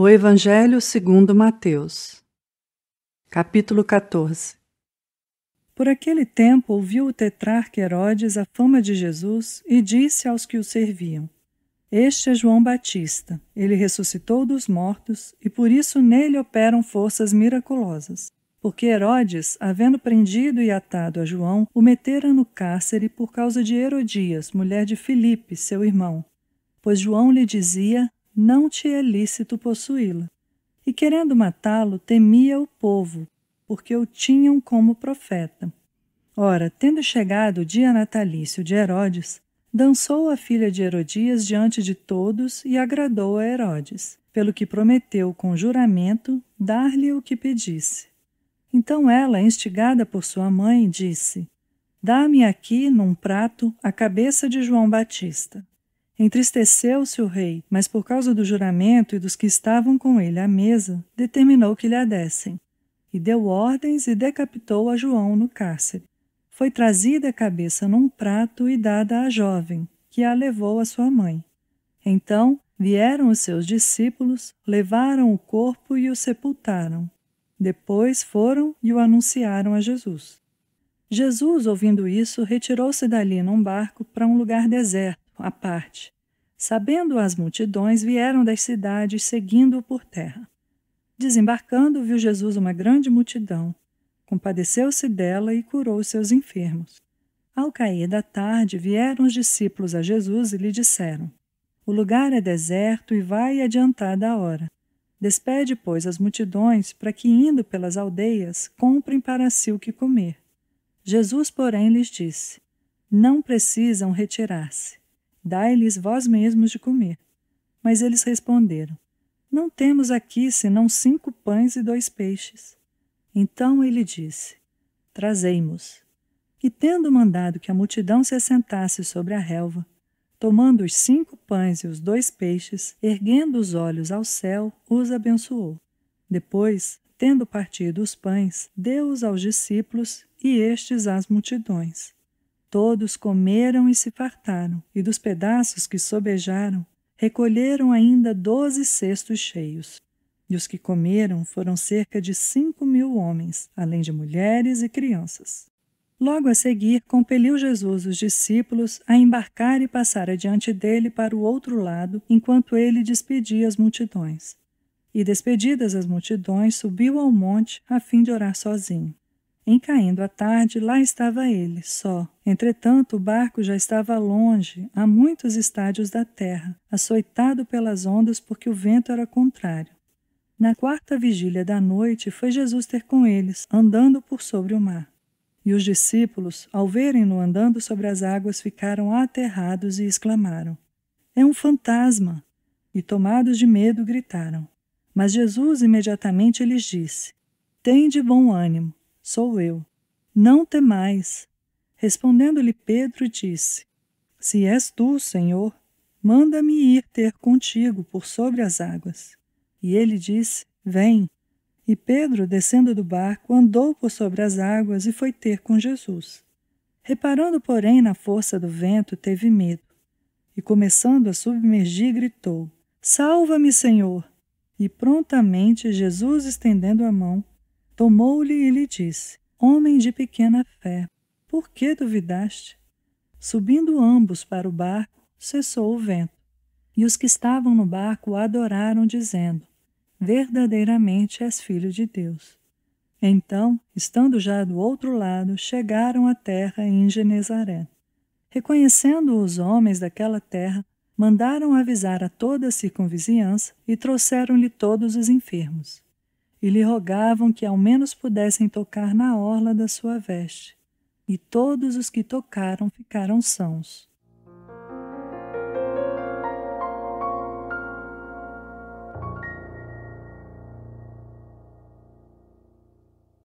O Evangelho segundo Mateus, capítulo 14 Por aquele tempo ouviu o tetrarca Herodes a fama de Jesus e disse aos que o serviam: Este é João Batista. Ele ressuscitou dos mortos e por isso nele operam forças miraculosas. Porque Herodes, havendo prendido e atado a João, o metera no cárcere por causa de Herodias, mulher de Filipe, seu irmão. Pois João lhe dizia: não te é lícito possuí-la. E querendo matá-lo, temia o povo, porque o tinham como profeta. Ora, tendo chegado o dia natalício de Herodes, dançou a filha de Herodias diante de todos e agradou a Herodes, pelo que prometeu com juramento dar-lhe o que pedisse. Então ela, instigada por sua mãe, disse: Dá-me aqui, num prato, a cabeça de João Batista. Entristeceu-se o rei, mas por causa do juramento e dos que estavam com ele à mesa, determinou que lhe a dessem. E deu ordens e decapitou a João no cárcere. Foi trazida a cabeça num prato e dada à jovem, que a levou à sua mãe. Então vieram os seus discípulos, levaram o corpo e o sepultaram. Depois foram e o anunciaram a Jesus. Jesus, ouvindo isso, retirou-se dali num barco para um lugar deserto à parte. Sabendo as multidões, vieram das cidades seguindo-o por terra. Desembarcando, viu Jesus uma grande multidão. Compadeceu-se dela e curou seus enfermos. Ao cair da tarde, vieram os discípulos a Jesus e lhe disseram: O lugar é deserto e vai adiantada a hora. Despede, pois, as multidões, para que, indo pelas aldeias, comprem para si o que comer. Jesus, porém, lhes disse: Não precisam retirar-se, Dai-lhes vós mesmos de comer. Mas eles responderam: Não temos aqui senão cinco pães e dois peixes. Então ele disse: Trazei-mos. E tendo mandado que a multidão se assentasse sobre a relva, tomando os cinco pães e os dois peixes, erguendo os olhos ao céu, os abençoou. Depois, tendo partido os pães, deu-os aos discípulos e estes às multidões. Todos comeram e se fartaram, e dos pedaços que sobejaram, recolheram ainda doze cestos cheios. E os que comeram foram cerca de cinco mil homens, além de mulheres e crianças. Logo a seguir, compeliu Jesus os discípulos a embarcar e passar adiante dele para o outro lado, enquanto ele despedia as multidões. E despedidas as multidões, subiu ao monte a fim de orar sozinho. Em caindo a tarde, lá estava ele, só. Entretanto, o barco já estava longe, a muitos estádios da terra, açoitado pelas ondas porque o vento era contrário. Na quarta vigília da noite foi Jesus ter com eles, andando por sobre o mar. E os discípulos, ao verem-no andando sobre as águas, ficaram aterrados e exclamaram: É um fantasma! E tomados de medo, gritaram. Mas Jesus imediatamente lhes disse: Tem de bom ânimo, Sou eu. Não temais. Respondendo-lhe Pedro, disse: Se és tu, Senhor, manda-me ir ter contigo por sobre as águas. E ele disse: Vem. E Pedro, descendo do barco, andou por sobre as águas e foi ter com Jesus. Reparando, porém, na força do vento, teve medo. E começando a submergir, gritou: Salva-me, Senhor! E prontamente Jesus, estendendo a mão, Tomou-lhe e lhe disse: Homem de pequena fé, por que duvidaste? Subindo ambos para o barco, cessou o vento. E os que estavam no barco adoraram, dizendo: Verdadeiramente és filho de Deus. Então, estando já do outro lado, chegaram à terra em Genezaré. Reconhecendo os homens daquela terra, mandaram avisar a toda a circunvizinhança e trouxeram-lhe todos os enfermos e lhe rogavam que ao menos pudessem tocar na orla da sua veste. E todos os que tocaram ficaram sãos.